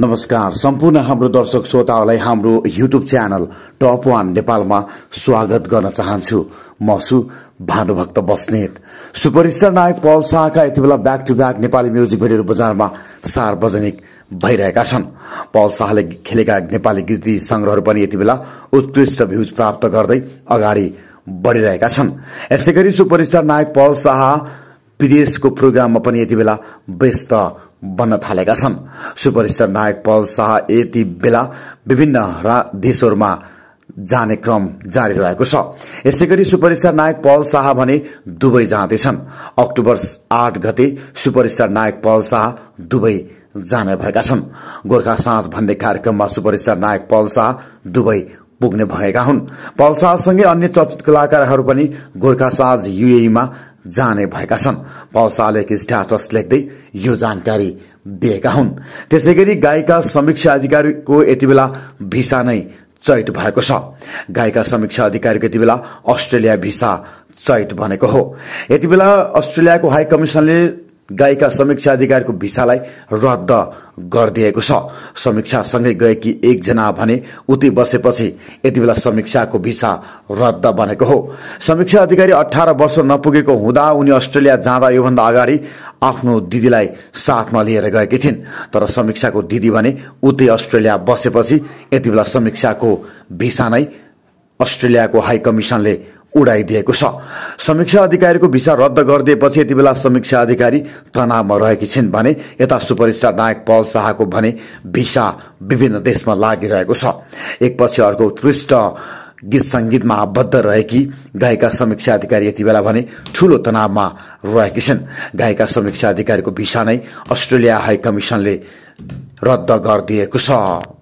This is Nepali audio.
नमस्कार सम्पूर्ण हाम्रो दर्शक श्रोताहरूलाई हाम्रो युट्युब च्यानल टप वान नेपालमा स्वागत गर्न चाहन्छु म छु भानुभक्त बस्नेत सुपरस्टार नायक पल शाहका यति बेला back to back Nepali music भिडियोहरू बजारमा सार्वजनिक भइरहेका छन् पल शाहले खेलेका नेपाली गीत सङ्ग्रहहरू पनि यति बेला उत्कृष्ट भ्युज प्राप्त गर्दै अगाडि बढिरहेका छन् यसै गरी सुपरस्टार नायक पल शाह विदेशको प्रोग्राममा पनि यति बेला व्यस्त बन्न थालेका छन् सुपर स्टार नायक पल शाह यति बेला विभिन्न देशहरूमा जाने क्रम जारी रहेको छ यसै गरी स्टार नायक पल शाह भने दुबई जाँदैछन् अक्टोबर आठ गते सुपर स्टार नायक पल शाह दुबई जाने भएका छन् गोर्खा साँझ भन्ने कार्यक्रममा सुपर स्टार नायक पल शाह दुबई पुग्ने भएका हुन् पल शाहसँगै अन्य चर्चित कलाकारहरू पनि गोर्खा साँझ युएमा जाने भएका छन् पौसाले सालेक स्ट्याटस लेख्दै यो जानकारी दिएका हुन् त्यसै गरी गायिका समीक्षा अधिकारीको यति बेला भिसा नै चैत भएको छ गायिका समीक्षा अधिकारीको यति बेला अस्ट्रेलिया भिसा चैत भनेको हो यति बेला अस्ट्रेलियाको हाई कमिसनले गायिका समीक्षा अधिकारीको भिसालाई रद्द गरिदिएको छ समीक्षासँगै गएकी एकजना भने उति बसेपछि यति बेला समीक्षाको भिसा रद्द बनेको हो समीक्षा अधिकारी अठार वर्ष नपुगेको हुँदा उनी अस्ट्रेलिया जाँदा योभन्दा अगाडि आफ्नो दिदीलाई साथमा लिएर गएकी थिइन् तर समीक्षाको दिदी भने उति अस्ट्रेलिया बसेपछि यति बेला समीक्षाको भिसा नै अस्ट्रेलियाको हाई कमिसनले उडाइदिएको छ समीक्षा अधिकारीको भिसा रद्द गरिदिएपछि यति बेला समीक्षा अधिकारी तनावमा रहेकी छिन् भने यता सुपरस्टार नायक पल शाहको भने भिसा विभिन्न देशमा लागिरहेको छ एकपछि अर्को उत्कृष्ट गीत सङ्गीतमा आबद्ध रहेकी गायिका समीक्षा अधिकारी यति बेला भने ठूलो तनावमा रहेकी छिन् गायिका समीक्षा अधिकारीको भिसा नै अस्ट्रेलिया हाई कमिसनले रद्द गरिदिएको छ